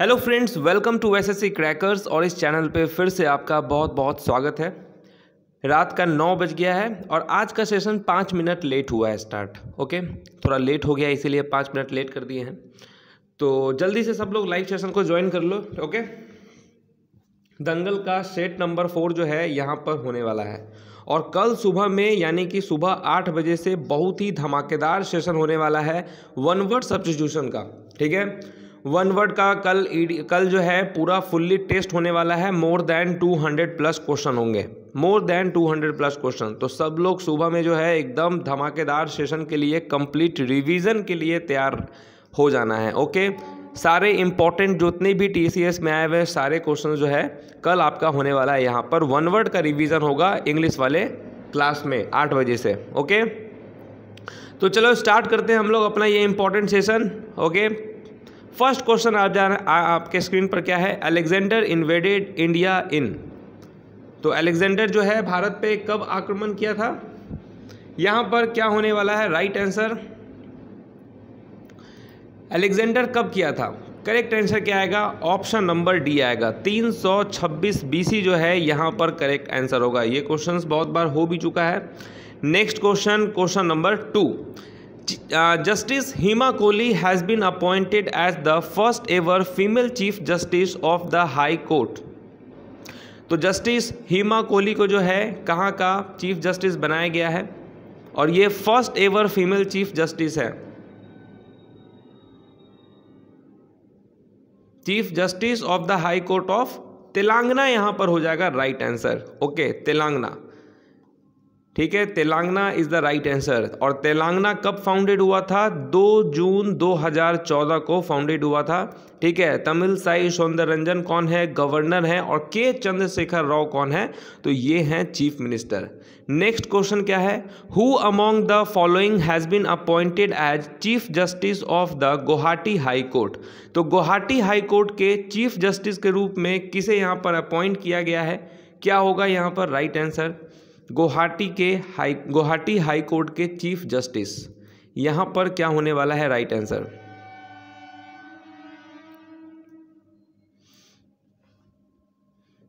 hello friends welcome to S S crackers और इस channel पे फिर से आपका बहुत बहुत स्वागत है रात का नौ बज गया है और आज का सेशन पाँच मिनट लेट हुआ है स्टार्ट ओके थोड़ा लेट हो गया इसीलिए पाँच मिनट लेट कर दिए हैं तो जल्दी से सब लोग लाइव सेशन को ज्वाइन कर लो ओके दंगल का सेट नंबर फोर जो है यहाँ पर होने वाला है और कल सुबह में यानी कि सुबह आठ बजे से बहुत ही धमाकेदार सेशन होने वाला है वन वर्ड सब्सटीट्यूशन का ठीक है वन वर्ड का कल कल जो है पूरा फुल्ली टेस्ट होने वाला है more than two hundred plus question होंगे more than two hundred plus question तो सब लोग सुबह में जो है एकदम धमाकेदार सेशन के लिए कंप्लीट रिवीजन के लिए तैयार हो जाना है ओके सारे इंपॉर्टेंट जितने भी टी में आए हुए सारे क्वेश्चन जो है कल आपका होने वाला है यहाँ पर वन वर्ड का रिविज़न होगा इंग्लिश वाले क्लास में आठ बजे से ओके तो चलो स्टार्ट करते हैं हम लोग अपना ये important session okay first question आप जान आपके स्क्रीन पर क्या है अलेक्जेंडर इन्वेडेड इंडिया इन तो अलेक्जेंडर जो है भारत पे कब आक्रमण किया था यहाँ पर क्या होने वाला है राइट आंसर अलेक्जेंडर कब किया था करेक्ट आंसर क्या आएगा ऑप्शन नंबर डी आएगा 326 बीसी जो है यहाँ पर करेक्ट आंसर होगा ये क्वेश्चन बहुत बार हो भी चुका है next question question number two justice Hima Kohli has been appointed as the first ever female chief justice of the high court तो जस्टिस हीमा कोहली को जो है कहाँ का चीफ जस्टिस बनाया गया है और ये first ever female chief justice है chief justice of the high court of Telangana यहां पर हो जाएगा राइट आंसर ओके तेलंगाना ठीक है Telangana is the right answer और तेलंगाना कब फाउंडेड हुआ था 2 जून 2014 को फाउंडेड हुआ था ठीक है तमिल साई सौंदर रंजन कौन है गवर्नर है और के चंद्रशेखर राव कौन है तो ये हैं चीफ मिनिस्टर नेक्स्ट क्वेश्चन क्या है who among the following has been appointed as chief justice of the Guwahati high court तो गुवाहाटी हाई कोर्ट के चीफ जस्टिस के रूप में किसे यहाँ पर अपॉइंट किया गया है क्या होगा यहाँ पर राइट right आंसर गुवाहाटी के हाई गुवाहाटी हाई कोर्ट के चीफ जस्टिस यहां पर क्या होने वाला है राइट आंसर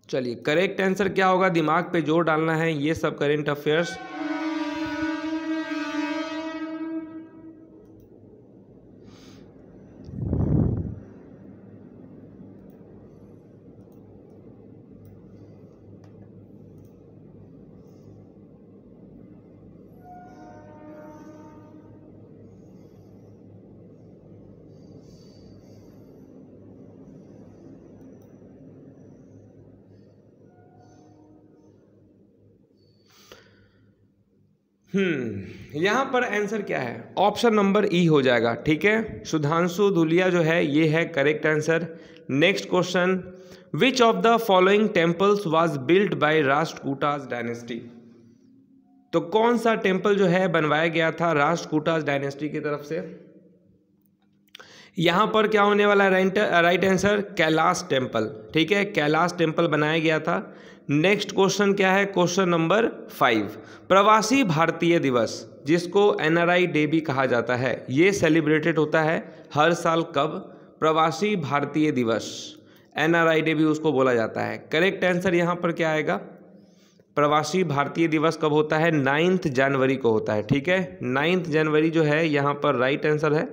चलिए करेक्ट आंसर क्या होगा दिमाग पे जोर डालना है ये सब करेंट अफेयर्स हम्म, यहाँ पर आंसर क्या है ऑप्शन नंबर ई हो जाएगा ठीक है सुधांशु धुलिया जो है ये है correct answer next question which of the following temples was built by Rashtrakutas dynasty तो कौन सा टेम्पल जो है बनवाया गया था राष्ट्रकूटाज डायनेस्टी की तरफ से यहाँ पर क्या होने वाला है राइट आंसर कैलाश टेम्पल ठीक है कैलाश टेम्पल बनाया गया था नेक्स्ट क्वेश्चन क्या है क्वेश्चन नंबर फाइव प्रवासी भारतीय दिवस जिसको एनआरआई डे भी कहा जाता है ये सेलिब्रेटेड होता है हर साल कब प्रवासी भारतीय दिवस एनआरआई डे भी उसको बोला जाता है करेक्ट आंसर यहाँ पर क्या आएगा प्रवासी भारतीय दिवस कब होता है नाइन्थ जनवरी को होता है ठीक है नाइन्थ जनवरी जो है यहाँ पर राइट आंसर है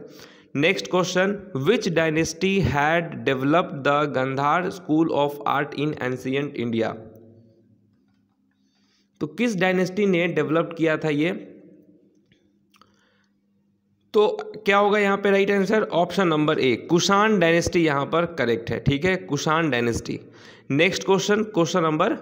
next question which dynasty had developed the Gandhara school of art in ancient India तो किस डायनेस्टी ने डेवलप किया था ये तो क्या होगा यहाँ पे right answer option number A Kushan dynasty यहाँ पर करेक्ट है ठीक है Kushan dynasty next question question number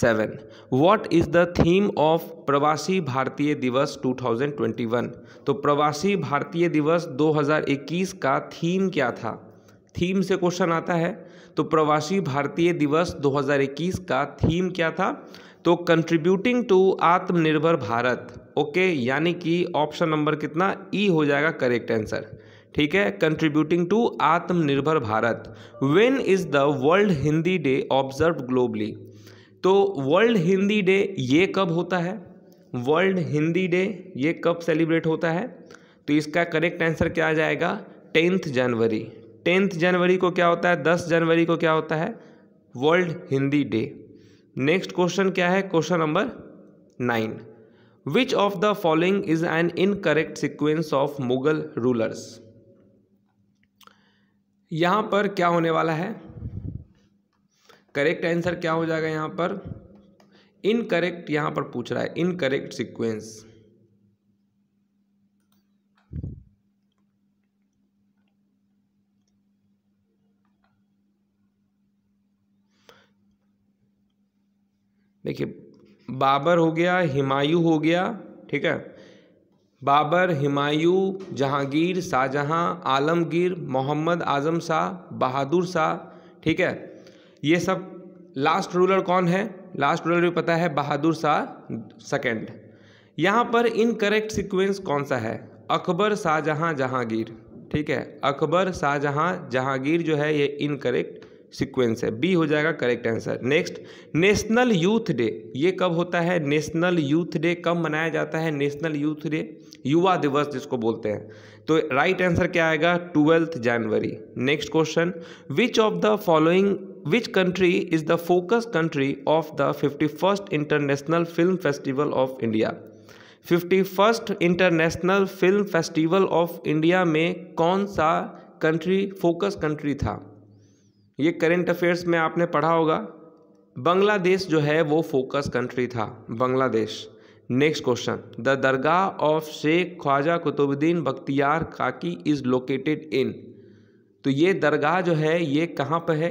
seven what is the theme of Pravasi Bharatiya दिवस 2021 तो प्रवासी भारतीय दिवस 2021 का थीम क्या था थीम से क्वेश्चन आता है तो प्रवासी भारतीय दिवस 2021 का थीम क्या था तो contributing to Atmanirbhar Bharat okay यानी कि ऑप्शन नंबर कितना ई e हो जाएगा करेक्ट आंसर ठीक है contributing to Atmanirbhar Bharat when is the world Hindi day observe globally तो वर्ल्ड हिंदी डे ये कब होता है वर्ल्ड हिंदी डे ये कब सेलिब्रेट होता है तो इसका करेक्ट आंसर क्या आ जाएगा टेंथ जनवरी टेंथ जनवरी को क्या होता है दस जनवरी को क्या होता है world Hindi day next question क्या है question number nine which of the following is an incorrect sequence of Mughal rulers यहां पर क्या होने वाला है करेक्ट आंसर क्या हो जाएगा यहां पर इनकरेक्ट यहां पर पूछ रहा है इनकरेक्ट सिक्वेंस देखिए बाबर हो गया हिमायू हो गया ठीक है बाबर हिमायू जहांगीर शाहजहाँ आलमगीर मोहम्मद आजम शाह बहादुर शाह ठीक है ये सब लास्ट रूलर कौन है लास्ट रूलर भी पता है बहादुर शाह सेकेंड यहाँ पर इनकरेक्ट सीक्वेंस कौन सा है अकबर शाहजहाँ जहांगीर ठीक है अकबर शाहजहाँ जहांगीर जो है ये इनकरेक्ट सीक्वेंस है बी हो जाएगा correct answer next national youth day ये कब होता है नेशनल यूथ डे कब मनाया जाता है नेशनल यूथ डे युवा दिवस जिसको बोलते हैं तो राइट आंसर क्या आएगा twelfth January next question which of the following which country is the focus country of the fifty first international film festival of India fifty first international film festival of India में कौन सा country focus country था ये current affairs में आपने पढ़ा होगा बांग्लादेश जो है वो फोकस कंट्री था Bangladesh next question the dargah of Sheikh Khwaja Qutbuddin Bakhtiyar Kaki is located in तो ये दरगाह जो है ये कहाँ पर है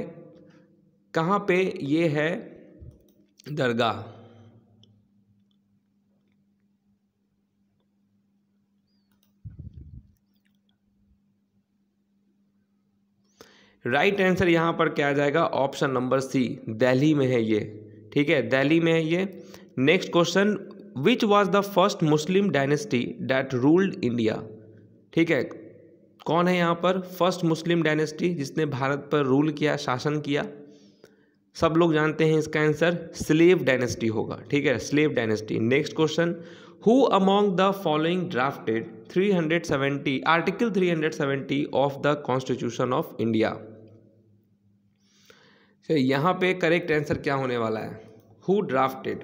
कहाँ पे ये है दरगाह राइट आंसर यहाँ पर क्या आ जाएगा ऑप्शन नंबर सी दिल्ली में है ये ठीक है दिल्ली में है ये next question which was the first Muslim dynasty that ruled India ठीक है कौन है यहाँ पर फर्स्ट मुस्लिम डायनेस्टी जिसने भारत पर रूल किया शासन किया सब लोग जानते हैं इसका आंसर स्लेव डायनेस्टी होगा ठीक है slave dynasty next question who among the following drafted 370 article 370 of the constitution of India फिर यहाँ पे करेक्ट आंसर क्या होने वाला है हु ड्राफ्टेड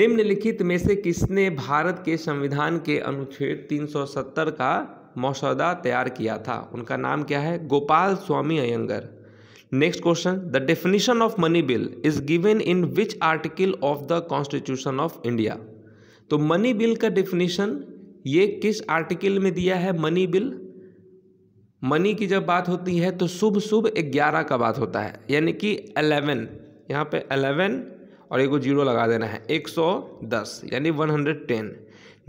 निम्नलिखित में से किसने भारत के संविधान के अनुच्छेद 370 का मसौदा तैयार किया था उनका नाम क्या है Gopalaswami Ayyangar next question the definition of money bill is given in which article of the constitution of India तो मनी बिल का डेफिनेशन ये किस आर्टिकल में दिया है मनी बिल मनी की जब बात होती है तो शुभ शुभ ग्यारह का बात होता है यानी कि अलेवन यहाँ पे अलेवन और एक जीरो लगा देना है एक सौ दस यानी one hundred ten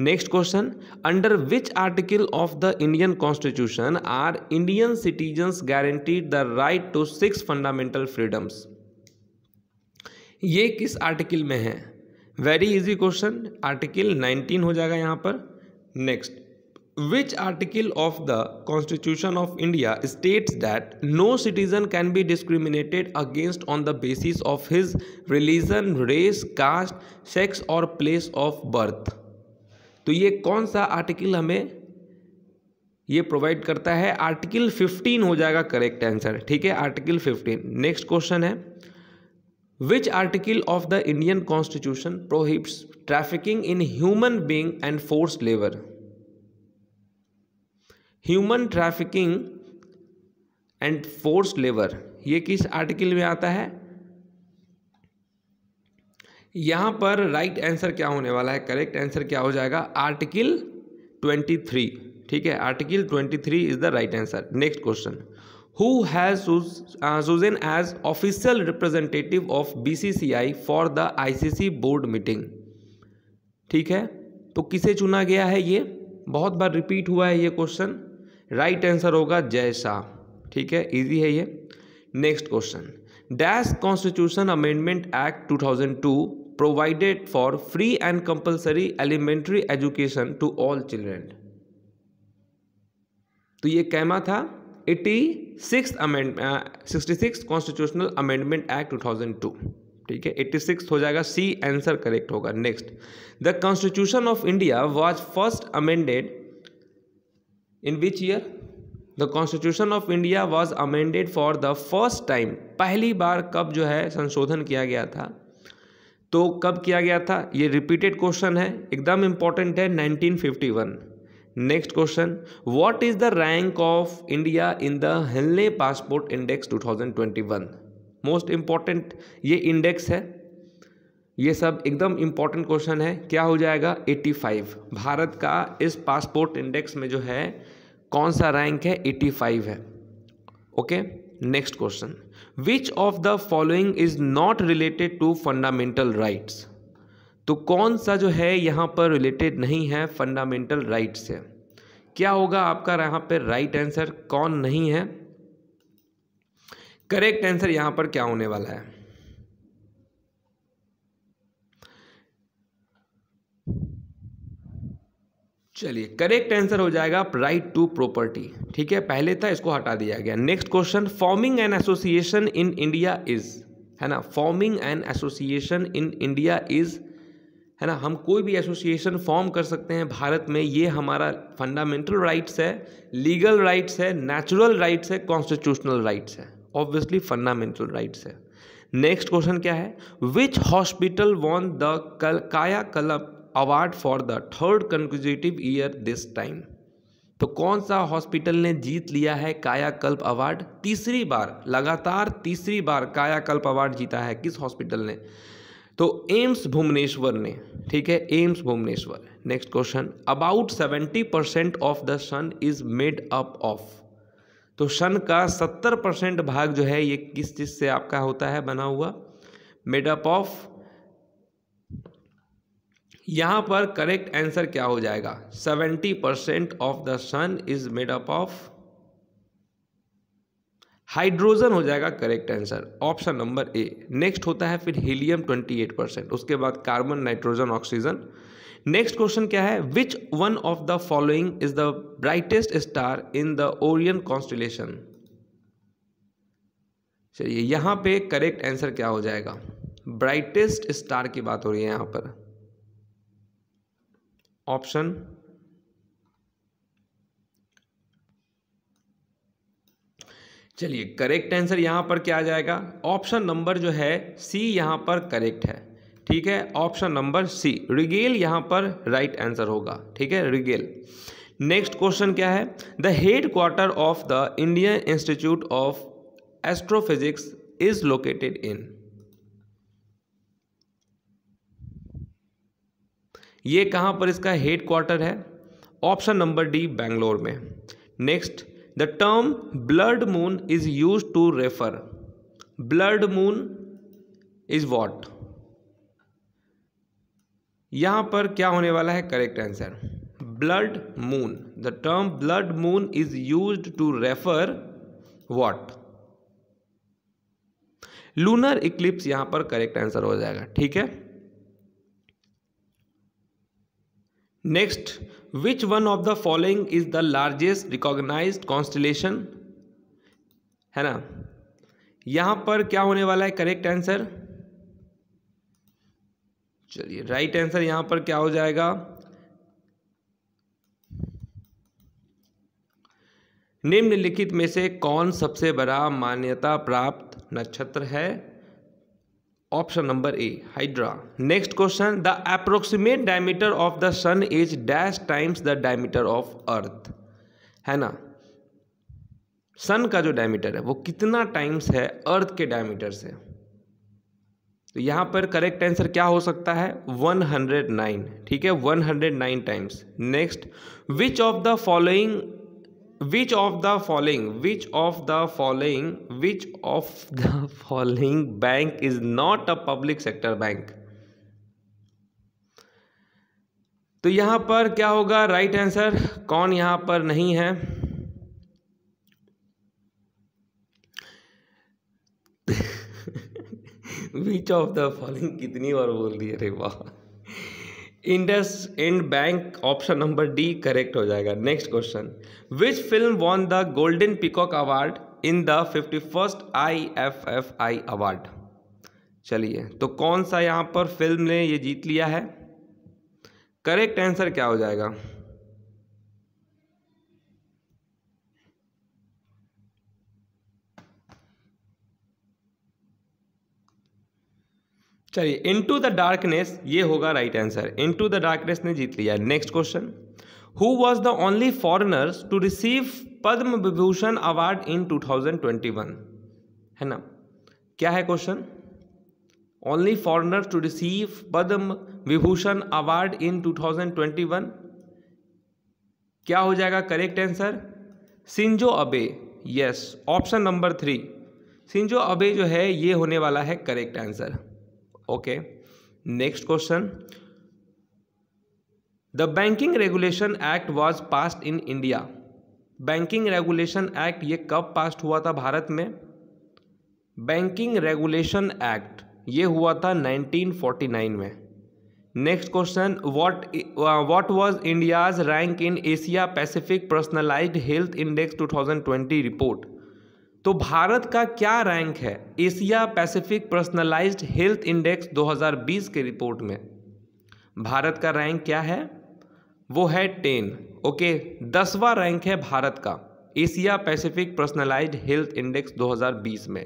next question under which article of the Indian constitution are Indian citizens guaranteed the right to six fundamental freedoms ये किस आर्टिकल में है वेरी इजी क्वेश्चन आर्टिकल 19 हो जाएगा यहाँ पर next which article of the constitution of India states that no citizen can be discriminated against on the basis of his religion race caste sex और place of birth तो ये कौन सा article हमें ये प्रोवाइड करता है आर्टिकल 15 हो जाएगा करेक्ट आंसर ठीक है आर्टिकल 15 नेक्स्ट क्वेश्चन है which article of the Indian constitution prohibits trafficking in human being and force labour human trafficking and force labour ये किस आर्टिकल में आता है यहां पर राइट right आंसर क्या होने वाला है करेक्ट आंसर क्या हो जाएगा आर्टिकल ट्वेंटी थ्री ठीक है article twenty three is the right answer next question who has chosen uh, as official representative of BCCI for the ICC board meeting ठीक है तो किसे चुना गया है ये बहुत बार रिपीट हुआ है ये क्वेश्चन राइट आंसर होगा जय शाह ठीक है इजी है ये next question dash constitution amendment act 2002 provided for free and compulsory elementary education to all children तो ये कैमा था eighty six amend sixty six constitutional amendment act two thousand two ठीक है एट्टी सिक्स हो जाएगा सी आंसर करेक्ट होगा next the constitution of India was first amended in which year the constitution of India was amended for the first time पहली बार कब जो है संशोधन किया गया था तो कब किया गया था ये रिपीटेड क्वेश्चन है एकदम इंपॉर्टेंट है one next question what is the rank of India in the हिलने पासपोर्ट इंडेक्स 2021 मोस्ट इम्पॉर्टेंट ये इंडेक्स है ये सब एकदम इम्पॉर्टेंट क्वेश्चन है क्या हो जाएगा 85 भारत का इस पासपोर्ट इंडेक्स में जो है कौन सा रैंक है 85 है okay next question which of the following is not related to fundamental rights तो कौन सा जो है यहाँ पर रिलेटेड नहीं है फंडामेंटल राइट से क्या होगा आपका यहाँ पर राइट आंसर कौन नहीं है करेक्ट आंसर यहाँ पर क्या होने वाला है चलिए करेक्ट आंसर हो जाएगा राइट टू प्रॉपर्टी ठीक है पहले था इसको हटा दिया गया next question forming an association in India is है ना forming an association in India is है ना हम कोई भी एसोसिएशन फॉर्म कर सकते हैं भारत में ये हमारा फंडामेंटल राइट्स है लीगल राइट्स है नेचुरल राइट्स है कॉन्स्टिट्यूशनल राइट्स है ऑब्वियसली फंडामेंटल राइट्स है नेक्स्ट क्वेश्चन क्या है विच हॉस्पिटल वॉन द कल, Kayakalp award for the third consecutive year this time तो कौन सा हॉस्पिटल ने जीत लिया है कायाकल्प अवार्ड तीसरी बार लगातार तीसरी बार कायाकल्प अवार्ड जीता है किस हॉस्पिटल ने तो एम्स भुवनेश्वर ने ठीक है AIIMS Bhubaneswar next question about seventy percent of the sun is made up of तो सन का सत्तर परसेंट भाग जो है ये किस चीज़ से आपका होता है बना हुआ मेड अप ऑफ यहां पर करेक्ट आंसर क्या हो जाएगा seventy percent of the sun is made up of hydrogen हो जाएगा correct answer option number A next होता है फिर हीलियम ट्वेंटी एट परसेंट उसके बाद carbon nitrogen oxygen next question क्या है which one of the following is the brightest star in the Orion constellation चलिए यहाँ पे करेक्ट आंसर क्या हो जाएगा ब्राइटेस्ट स्टार की बात हो रही है यहाँ पर ऑप्शन चलिए करेक्ट आंसर यहाँ पर क्या आ जाएगा ऑप्शन नंबर जो है सी यहाँ पर करेक्ट है ठीक है ऑप्शन नंबर सी रिगेल यहाँ पर राइट right आंसर होगा ठीक है रिगेल नेक्स्ट क्वेश्चन क्या है the headquarter of the Indian institute of astrophysics is located in ये कहाँ पर इसका हेड क्वार्टर है ऑप्शन नंबर डी बेंगलोर में next the term blood moon is use to refer blood moon is what यहां पर क्या होने वाला है correct answer blood moon the term blood moon is use to refer what lunar eclipse यहां पर correct answer हो जाएगा ठीक है next which one of the following is the largest recognize constellation है ना यहां पर क्या होने वाला है करेक्ट आंसर चलिए राइट आंसर यहां पर क्या हो जाएगा निम्नलिखित में से कौन सबसे बड़ा मान्यता प्राप्त नक्षत्र है option number A hydra next question the approximate diameter of the sun is dash times the diameter of earth है ना सन का जो डायमीटर है वो कितना टाइम्स है अर्थ के डायमीटर से तो यहाँ पर करेक्ट आंसर क्या हो सकता है 109 ठीक है 109 times next which of the following which of the following which of the following which of the following bank is not a public sector bank तो यहां पर क्या होगा राइट right आंसर कौन यहां पर नहीं है विच ऑफ द फॉलोइंग कितनी बार बोल दिए रे वाह IndusInd bank option number D correct हो जाएगा next question which film won the golden peacock award in the fifty first I F F I award चलिए तो कौन सा यहाँ पर फिल्म ने ये जीत लिया है करेक्ट आंसर क्या हो जाएगा चलिए इन टू द डार्कनेस ये होगा right answer into the darkness ने जीत लिया next question who was the only foreigners to receive Padma Vibhushan award in 2021 है ना क्या है question only foreigner to receive Padma Vibhushan award in 2021 क्या हो जाएगा correct answer Shinzo Abe yes option number three Shinzo Abe जो है ये होने वाला है correct answer okay next question the banking regulation act was passed in India banking regulation act ये कब पास हुआ था भारत में बैंकिंग रेगुलेशन एक्ट ये हुआ था 1949 में next question what what was India's rank in Asia Pacific personalised health index 2020 report तो भारत का क्या रैंक है Asia Pacific personalised health index 2020 के रिपोर्ट में भारत का रैंक क्या है वो है टेन ओके दसवा रैंक है भारत का Asia Pacific personalised health index 2020 में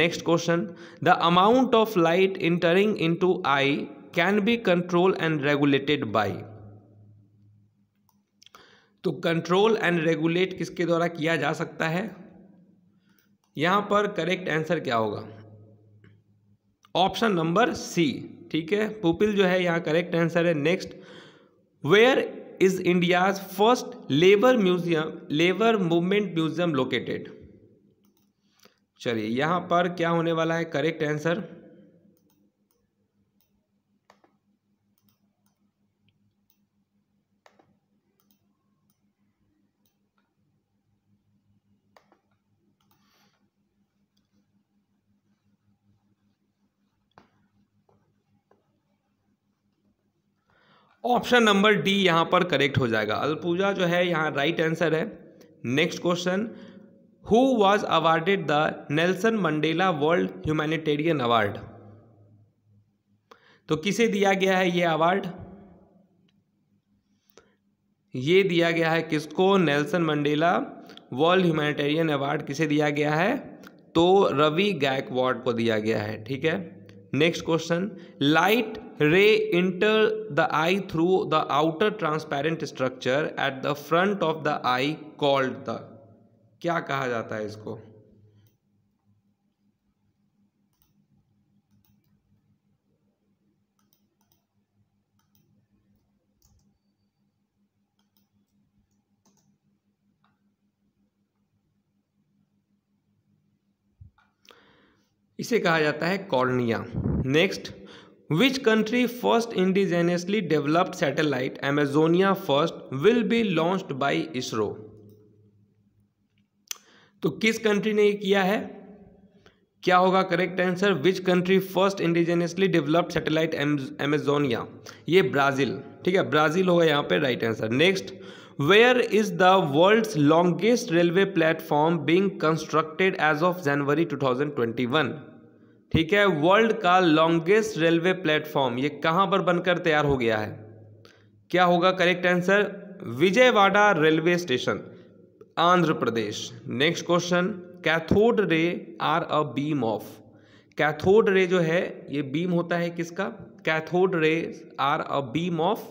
next question the amount of light entering into eye can be control and regulated by तो कंट्रोल एंड रेगुलेट किसके द्वारा किया जा सकता है यहाँ पर करेक्ट आंसर क्या होगा ऑप्शन नंबर सी ठीक है पुपिल जो है यहाँ करेक्ट आंसर है next where is India's first labour museum labour movement museum located चलिए यहाँ पर क्या होने वाला है correct answer option number D यहां पर करेक्ट हो जाएगा अलपूजा जो है यहां राइट आंसर है next question who was awarded the Nelson Mandela world humanitarian award तो किसे दिया गया है यह अवार्ड ये दिया गया है किसको Nelson Mandela world humanitarian award किसे दिया गया है तो रवि गायकवाड को दिया गया है ठीक है next question light ray enter the eye through the outer transparent structure at the front of the eye called the क्या कहा जाता है इसको इसे कहा जाता है cornea next which country first indigenously developed satellite Amazonia first will be launched by ISRO तो किस कंट्री ने ये किया है क्या होगा correct answer which country first indigenously developed satellite Amazonia ये ब्राज़ील ठीक है ब्राज़ील होगा यहाँ पे right answer next where is the world longest railway platform being constructed as of January two thousand twenty one ठीक है वर्ल्ड का longest railway platform ये कहाँ पर बनकर तैयार हो गया है क्या होगा correct answer Vijayawada railway station Andhra Pradesh next question cathode ray are a beam of cathode ray जो है ये बीम होता है किसका cathode ray are a beam of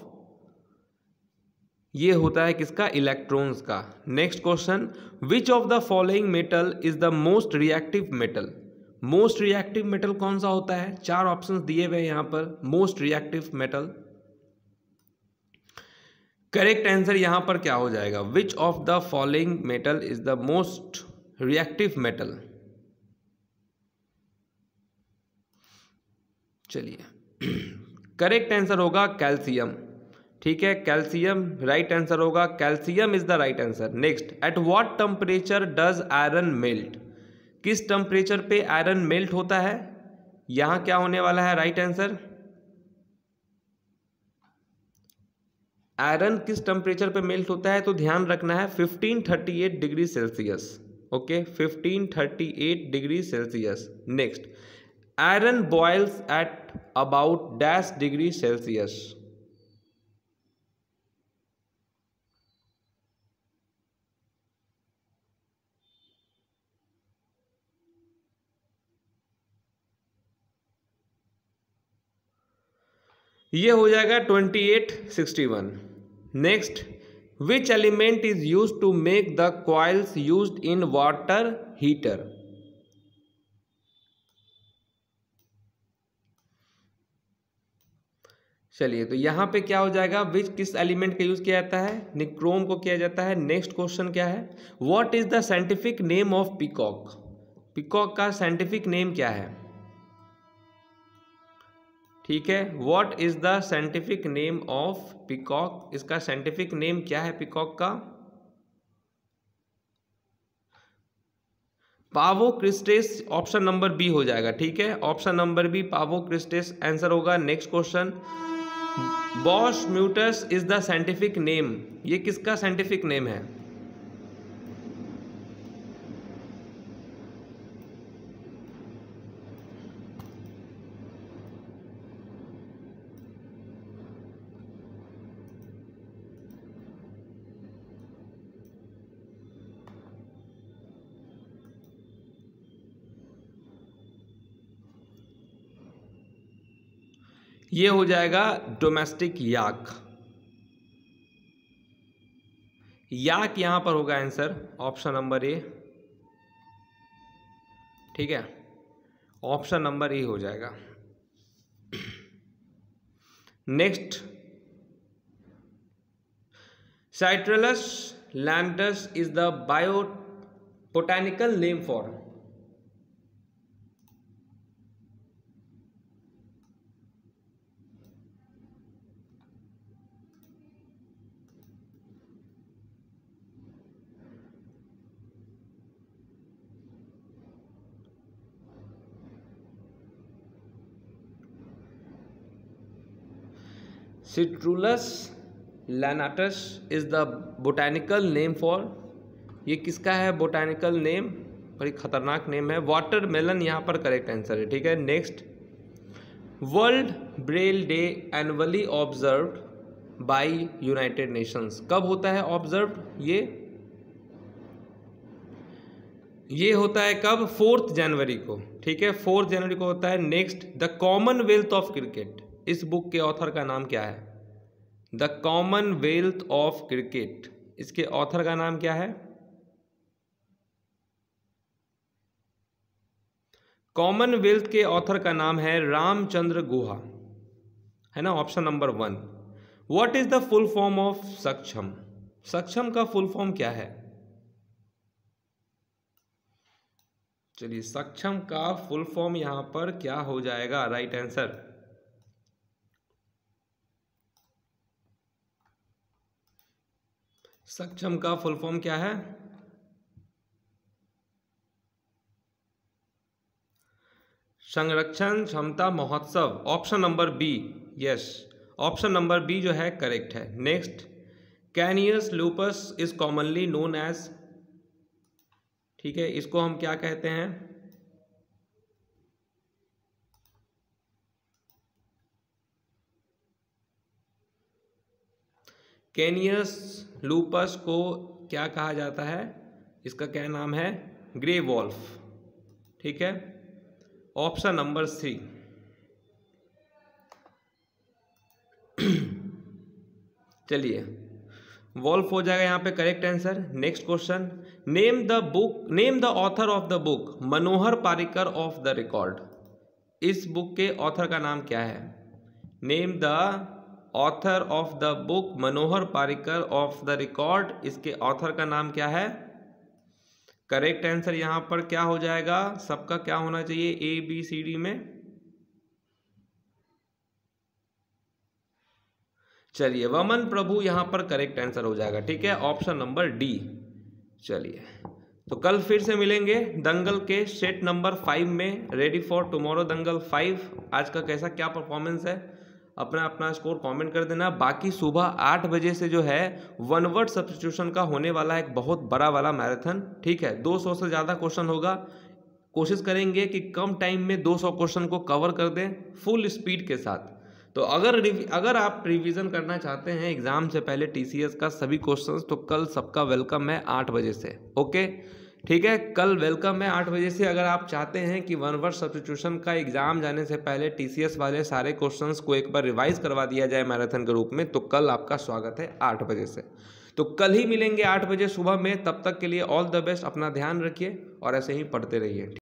ये होता है किसका इलेक्ट्रॉन्स का next question which of the following metal is the most reactive metal most reactive metal कौन सा होता है चार ऑप्शंस दिए हुए हैं यहां पर most reactive metal correct answer यहां पर क्या हो जाएगा which of the following metal is the most reactive metal चलिए करेक्ट आंसर होगा कैल्शियम ठीक है कैल्शियम राइट आंसर होगा calcium is the right answer next at what temperature does iron melt किस टेम्परेचर पे आयरन मेल्ट होता है यहां क्या होने वाला है राइट आंसर आयरन किस टेम्परेचर पे मेल्ट होता है तो ध्यान रखना है 1538 degree Celsius okay 1538 degree Celsius next iron boils at about dash degree Celsius ये हो जाएगा twenty eight sixty one next which element is use to make the coils use in water heater चलिए तो यहां पे क्या हो जाएगा विच किस एलिमेंट का यूज़ किया जाता है निक्रोम को किया जाता है नेक्स्ट क्वेश्चन क्या है what is the scientific name of peacock peacock का साइंटिफिक नेम क्या है ठीक है what is the scientific name of peacock इसका साइंटिफिक नेम क्या है पिकॉक का Pavo cristatus option number B हो जाएगा ठीक है option number B Pavo cristatus answer होगा next question Bos mutus is the scientific name ये किसका साइंटिफिक नेम है ये हो जाएगा डोमेस्टिक याक याक यहां पर होगा आंसर ऑप्शन नंबर ए ठीक है ऑप्शन नंबर ए हो जाएगा next Citrullus lanatus is the bio botanical name for Citrullus lanatus is the botanical name for ये किसका है बोटैनिकल नेम बड़ी ख़तरनाक नेम है वाटर मेलन यहाँ पर करेक्ट आंसर है ठीक है next world Braille day annually observe by United Nations कब होता है ऑब्जर्व ये ये होता है कब फोर्थ जनवरी को ठीक है फोर्थ जनवरी को होता है next the commonwealth of cricket इस बुक के ऑथर का नाम क्या है the commonwealth of cricket इसके ऑथर का नाम क्या है कॉमनवेल्थ के ऑथर का नाम है रामचंद्र गुहा है ना option number one what is the full form of Saksham Saksham का फुल फॉर्म क्या है चलिए सक्षम का फुल फॉर्म यहां पर क्या हो जाएगा राइट right आंसर सक्षम का फुल फॉर्म क्या है संरक्षण क्षमता महोत्सव option number B yes option number B जो है करेक्ट है next Canis lupus is commonly known as ठीक है इसको हम क्या कहते हैं कैनियस लूपस को क्या कहा जाता है इसका क्या नाम है ग्रे वॉल्फ ठीक है ऑप्शन नंबर थ्री चलिए वॉल्फ हो जाएगा यहाँ पे correct answer next question name the book name the author of the book Manohar Parrikar off the record इस बुक के ऑथर का नाम क्या है name the author of the book Manohar Parrikar off the record इसके ऑथर का नाम क्या है करेक्ट आंसर यहां पर क्या हो जाएगा सबका क्या होना चाहिए ए बी सी डी में चलिए वमन प्रभु यहां पर करेक्ट आंसर हो जाएगा ठीक है ऑप्शन नंबर डी चलिए तो कल फिर से मिलेंगे दंगल के सेट नंबर फाइव में ready for tomorrow Dangal five आज का कैसा क्या परफॉर्मेंस है अपना अपना स्कोर कमेंट कर देना बाकी सुबह आठ बजे से जो है वन वर्ड सब्सटीट्यूशन का होने वाला एक बहुत बड़ा वाला मैराथन ठीक है 200 से ज़्यादा क्वेश्चन होगा कोशिश करेंगे कि कम टाइम में 200 क्वेश्चन को कवर कर दें फुल स्पीड के साथ तो अगर अगर आप रिवीजन करना चाहते हैं एग्ज़ाम से पहले टी का सभी क्वेश्चन तो कल सबका वेलकम है आठ बजे से ओके ठीक है कल वेलकम है आठ बजे से अगर आप चाहते हैं कि वन वर्ष सब्सटीट्यूशन का एग्ज़ाम जाने से पहले टीसीएस वाले सारे क्वेश्चंस को एक बार रिवाइज करवा दिया जाए मैराथन के रूप में तो कल आपका स्वागत है आठ बजे से तो कल ही मिलेंगे आठ बजे सुबह में तब तक के लिए ऑल द बेस्ट अपना ध्यान रखिए और ऐसे ही पढ़ते रहिए